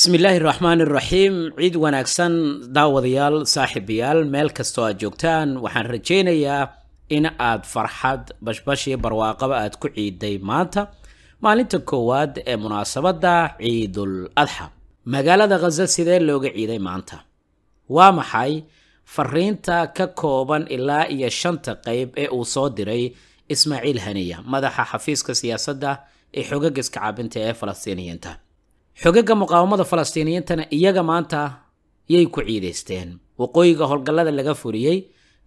bismillaahi raxmaan iraxiim ciid wanaagsan daawadayaal saaxiibayaal meel kastoo aad joogtaan waxaan rajaynayaa in aad farxad bashbashii barwaaqaba aad ku ciiday maanta maalinta koowaad ee munaasabadda ciidul adxa magaalada khaza sidee looga ciiday maanta waa maxay fariinta ka kooban ilaa iyo shanta qayb ee uu soo diray ismaaciil haniya madaxa xafiiska siyaasadda ee xogagiska caabinta ee falastiiniyiinta xogaga muqaawamada falastiiniyiintana iyaga maanta yay ku ciidaysteen waqooyiga howlgallada laga furiyey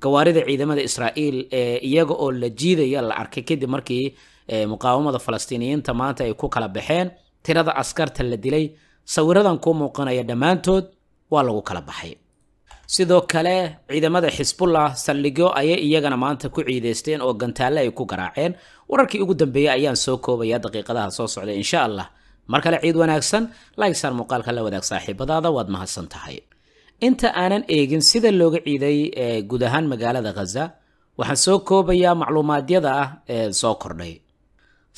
gawaarida ciidamada israa'iil ee iyaga oo la jiidaya la arkay kadib markii muqaawamada falastiiniyiinta maanta ay ku kala baxeen tirada askarta la dilay sawiradan ku muuqanaya dhammaantood waa lagu kala baxay sidoo kale ciidamada xisbullah saldhigyo ayay iyagana maanta ku ciidaysteen oo gantaalle ay ku garaaceen wararkii ugu dambeeyey ayaan soo koobaya daqiiqadaha soo socda insha allah mar kale ciid wanaagsan like muuqaalka la wadaag saaxiibadaada waad mahadsan tahay inta aanan eegin sida looga ciiday eh, guud ahaan magaalada khaza waxaan soo koobayaa macluumaadyada ah ee eh, soo kordhay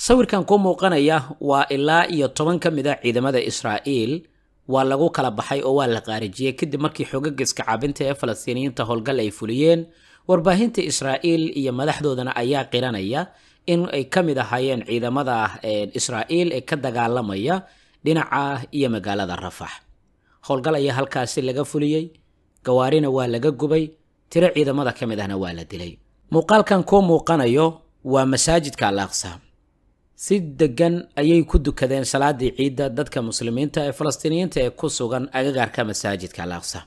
sawirkan ku muuqanaya waa ilaa iyo toban ka mid a ah ciidamada israa'iil waa lagu kala baxay oo waa la qaarijiyey kadib markii xogagga caabinta ee falastiiniyiinta howlgal ay fuliyeen warbaahinta israa'iil iyo madaxdoodana ayaa qiranaya in ay ka mid ahaayeen ciidamada eh, israa'iil ee ka dagaalamaya dhinaca iyo magaalada rafax howlgal ayaa halkaasi laga fuliyey gawaarina waa laga gubay tiro ciidamada ka mid ahna waa la dilay muuqaalkan kuu muuqanayo waa masaajidka alaqsa si degan ayay ku dukadeen salaadii ciidda dadka muslimiinta ee falastiiniyiinta ee ku sugan agagaarka masaajidka alaqsa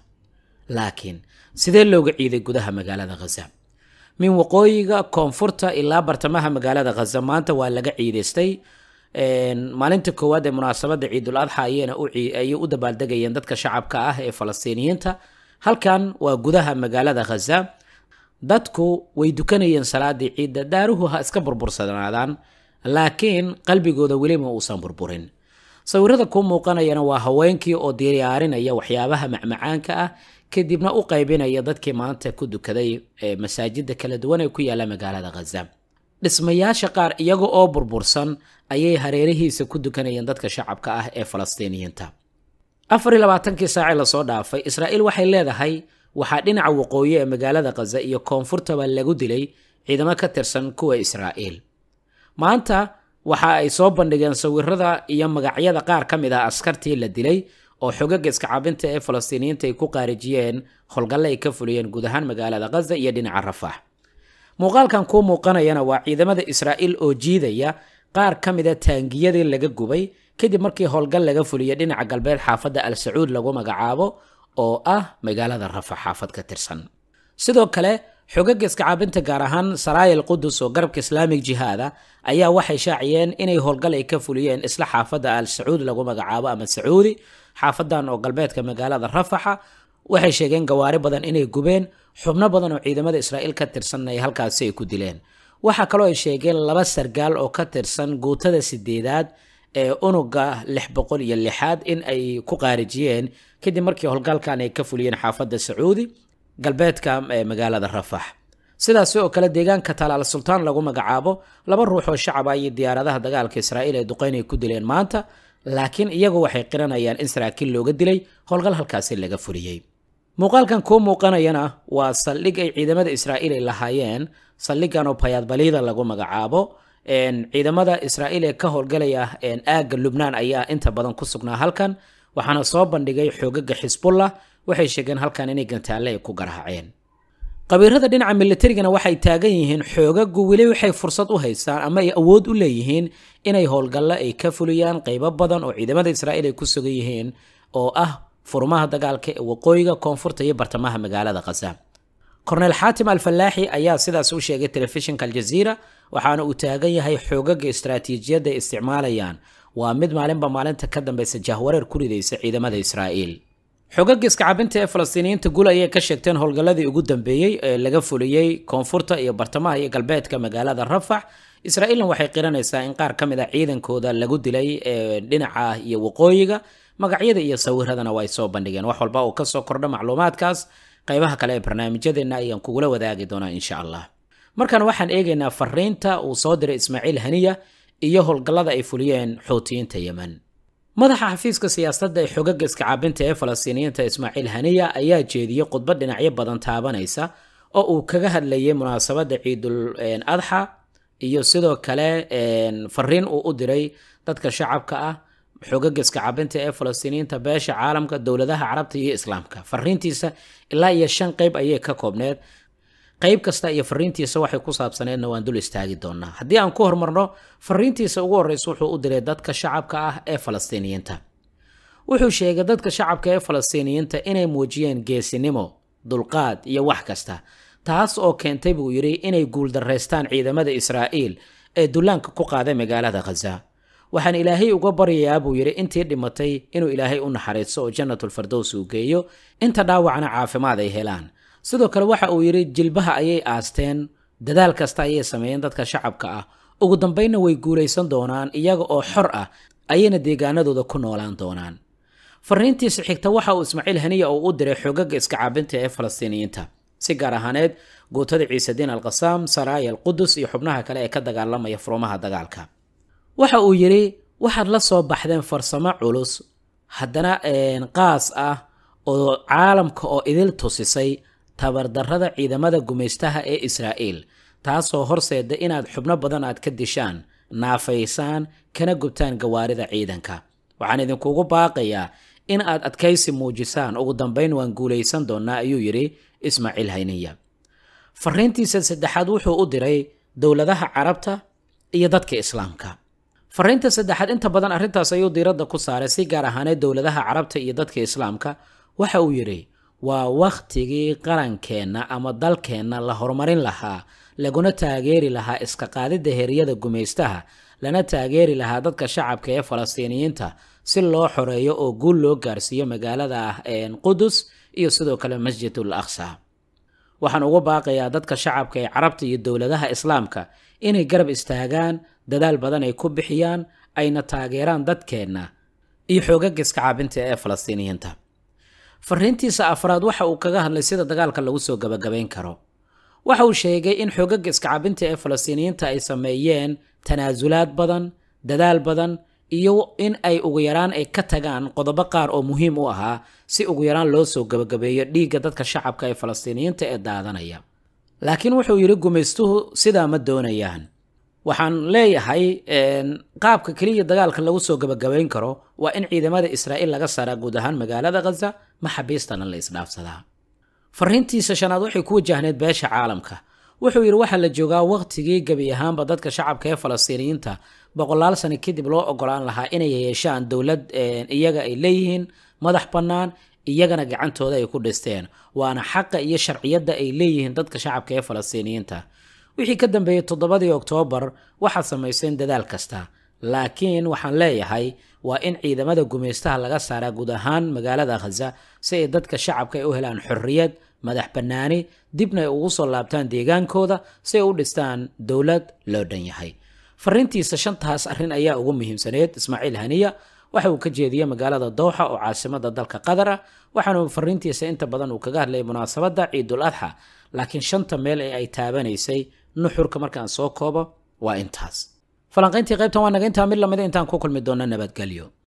laakiin sidee looga ciiday gudaha magaalada khaza min waqooyiga koonfurta ilaa bartamaha magaalada khaza maanta waa laga ciidaystay maalinta koowaad ee munaasabadda ciidul adxa ayeyna ayay u dabaaldegayeen dadka shacabka ah ee falastiiniyiinta halkan waa gudaha magaalada khaza dadku way dukanayeen salaadii ciidda daaruhu ha iska burbursanaadaan laakiin qalbigooda welima uusan burburin sawirada ku muuqanayana waa haweenkii oo diyaarinaya waxyaabaha macmacaanka ah kadibna u qaybinaya dadkii maanta ku dukaday ee masaajida kala duwan ee ku yaalla magaalada khaza dhismayaasha qaar iyaga oo burbursan ayay hareerihiisa ku dukanayeen dadka shacabka ah ee falastiiniyiinta afar labaatankii saacee lasoo dhaafay israa'iil waxay leedahay waxaa dhinaca waqooyi ee magaalada khaza iyo koonfurtaba lagu dilay ciidamo ka tirsan kuwa israa'iil maanta waxa ay soo bandhigeen sawirada iyo magacyada qaar ka mid ah askartii la dilay oo xogaga iskacaabinta ee falastiiniyiinta ay ku qaarijiyeen howlgalle ay ka fuliyeen guud ahaan magaalada khaza iyo dhinaca rafah muuqaalkan kuu muuqanayana waa ciidamada israa'iil oo jiidaya qaar ka mida taangiyadii laga gubay kadib markii howlgal laga fuliyey dhinaca galbeed xaafadda al sacuud lagu magacaabo oo ah magaalada rafa xaafad ka tirsan sidoo kale xogaga iskacaabinta gaar ahaan saraayil qudus oo garabka islaamig jihaada ayaa waxay shaaciyeen inay howlgal ay ka fuliyeen isla xaafadda al sacuud lagu magacaabo ama sacuudi xaafadan oo galbeedka magaalada rafaxa waxay sheegeen gawaari badan inay gubeen xubno badan oo ciidamada israa'iil ka tirsanna ay halkaasi ay ku dileen waxaa kaloo ay sheegeen laba sargaal oo ka tirsan guutada sideedaad ee unuga lix boqol iyo lixaad in ay ku qaarijiyeen kadib markii howlgalkan ay ka fuliyeen xaafadda sacuudi galbeedka magaalada rafax sidaasi oo kale deegaanka talaal sultaan lagu magacaabo laba ruux oo shacab ayay ah diyaaradaha dagaalka israa'iil ee duqeyn ay ku dileen maanta laakiin iyagu waxay qiranayaan in saraakiil looga dilay howlgal halkaasi laga fuliyey muuqaalkan kuu muuqanayana waa saldhig ay ciidamada israa'iil ay lahaayeen saldhigan oo bayaadbaliida lagu magacaabo ciidamada israa'iil ee ka howlgalaya aagga lubnaan ayaa inta badan ku sugnaa halkan waxaana soo bandhigay xoogaga xisbullah waxay sheegeen halkan inay gantaale ay ku garaaceen qabiirada dhinaca militarigana waxay taagan yihiin xoogagu weli waxay fursad u haystaan ama ay awood u leeyihiin inay howlgallo ay ka fuliyaan qaybo badan oo ciidamada israa'iil ay ku sugan yihiin oo ah furmaha dagaalka ee waqooyiga koonfurta iyo bartamaha magaalada khasa kornel xaatim alfallaaxi ayaa sidaas u sheegay telefishinka aljaziira waxaana uu taagan yahay xoogaga istaraatiijiyadda ay isticmaalayaan waa mid maalinba maalinta ka dambaysa jahwareer ku ridaysa ciidamada israa'iil xogaga iskacabinta ee falastiiniyiinta gul ayay ka sheegteen howlgalladii ugu dambeeyey ee laga fuliyey koonfurta iyo bartamaha iyo galbeedka magaalada rafax israa'iilna waxay qiranaysaa in qaar ka mid a ciidankooda lagu dilay dhinaca iyo waqooyiga magacyada iyo sawiradana waa ay soo bandhigeen wax walba uu kasoo kordho macluumaadkaas qaybaha kale ee barnaamijyadeena ayaan kugula wadaagi doonaa insha allah markan waxaan eegaynaa fariinta uu soo diray ismaaciil haniya iyo howlgallada ay fuliyeen xuutiyiinta yemen madaxa xafiiska siyaasadda ee xogaga iskacaabinta ee falastiiniyiinta ismaaciil haniya ayaa jeediyey khudbad dhinacyo badan taabanaysa oo uu kaga hadlayay munaasabadda ciidul adxa iyo sidoo kale fariin uu u diray dadka shacabka ah xogaga iskacaabinta ee falastiiniyiinta beesha caalamka dowladaha carabta iyo islaamka fariintiisa ilaa iyo shan qeyb ayay ka koobneed qayb kasta iyo fariintiisa waxay ku saabsaneedna waan dul istaagi doonaa haddii aan ku hormarno fariintiisa ugu horreysa wuxuu u diray dadka shacabka ah ee falastiiniyiinta wuxuu sheegay dadka shacabka ee falastiiniyiinta inay muujiyeen geesinimo dulqaad iyo wax kasta taas oo keentay buu yidhi inay guuldarraystaan ciidamada israa'iil ee dullaanka ku qaaday magaalada khaza waxaan ilaahay uga baryayaa buu yidhi intii dhimatay inuu ilaahay u naxariisto oo jannatul fardows uu geeyo inta dhaawacna caafimaad ay helaan sidoo kale waxa uu yidhi jilbaha ayay aasteen dadaal kasta ayay sameeyeen dadka shacabka ah ugu dambaynna way guulaysan doonaan iyaga oo xor ah ayayna deegaanadooda ku noolaan doonaan fariintiisi xigta waxa uu ismaaciil haniya uu u diray xogaga iskacaabinta ee falastiiniyiinta si gaar ahaaneed guutada ciisediin alqasaam saraaya alqudus iyo xubnaha kale ee ka dagaalamaya furumaha dagaalka waxa uu yidhi waxaad la soo baxdeen farsamo culus haddana qaas ah oo caalamka oo idil tusisay tabardarrada ciidamada gumaystaha ee israa'iil taasoo horseedda inaad xubno badan aad ka dishaan naafaysaan kana gubtaan gawaarida ciidanka waxaan idinkugu baaqayaa in aad adkaysi muujisaan ugu dambayn waan guulaysan doonnaa ayuu yidhi ismaaciil hayniya fariintiisa saddexaad wuxuu u diray dowladaha carabta iyo dadka islaamka fariinta saddexaad inta badan arrintaas ayuu diiradda ku saaray si gaar ahaaneed dowladaha carabta iyo dadka islaamka waxa uu yidhi waa wakhtigii qarankeenna ama dalkeenna la horumarin lahaa laguna taageeri lahaa iska qaadidda heryada gumaystaha lana taageeri lahaa dadka shacabka ee falastiiniyiinta si loo xoreeyo oo guul loo gaarsiiyo magaalada ah ee qudus iyo sidoo kale masjidul aqsa waxaan ugu baaqayaa dadka shacabka ee carabta iyo dowladaha islaamka inay garab istaagaan dadaal badan ay ku bixiyaan ayna taageeraan dadkeenna iyo xoogagga iska caabinta ee falastiiniyiinta fariintiisa afraad waxa uu kaga hadlay sida dagaalka lagu soo gabagabayn karo waxa uu sheegay in xoogaga iskacabinta ee falastiiniyiinta ay sameeyeen tanaasulaad badan dadaal badan iyo in ay ugu yaraan ay ka tagaan qodobo qaar oo muhiim u ahaa si ugu yaraan loo soo gabagabeeyo dhiigga dadka shacabka ee falastiiniyiinta ee daadanaya laakiin wuxuu yidhi gumaystuhu sidaa ma doonayaan waxaan leeyahay qaabka keliya dagaalka lagu soo gabagabayn karo waa in ciidamada israa'iil laga saaraa guud ahaan magaalada khaza maxaabiistana la isdhaafsadaa fariintiisa shanaad waxay ku wajahneed beesha caalamka wuxuu yidhi waxaa la joogaa wakhtigii gebi ahaanba dadka shacabka ee falastiiniyiinta boqolaal sano kadib loo ogolaan lahaa inay yeeshaan dowlad iyaga ay leeyihiin madax bannaan iyagana gacantooda ay ku dhisteen waana xaqa iyo sharciyadda ay leeyihiin dadka shacabka ee falastiiniyiinta wixii ka dambeeyey toddobadii oktoobar waxaad samayseen dadaal kasta laakiin waxaan leeyahay waa in ciidamada gumaystaha laga saaraa guud ahaan magaalada khaza si ay dadka shacabka ay u helaan xorriyad madax bannaani dibna ay ugu soo laabtaan deegaankooda si ay u dhistaan dowlad loo dhan yahay fariintiisa shantaas arrin ayaa ugu muhiimsaneyd ismaaciil haniya waxa uu ka jeediyey magaalada dowxa oo caasimada dalka qatar ah waxaanu fariintiisa inta badan uu kaga hadlayay munaasabadda ciidul adxa laakiin shanta meel ee ay taabanaysay nuxurka markaan soo koobo waa intaas falanqayntii qaybtan waa naga intaa mid lamida ah, intaan ku kulmi doono nabadgelyo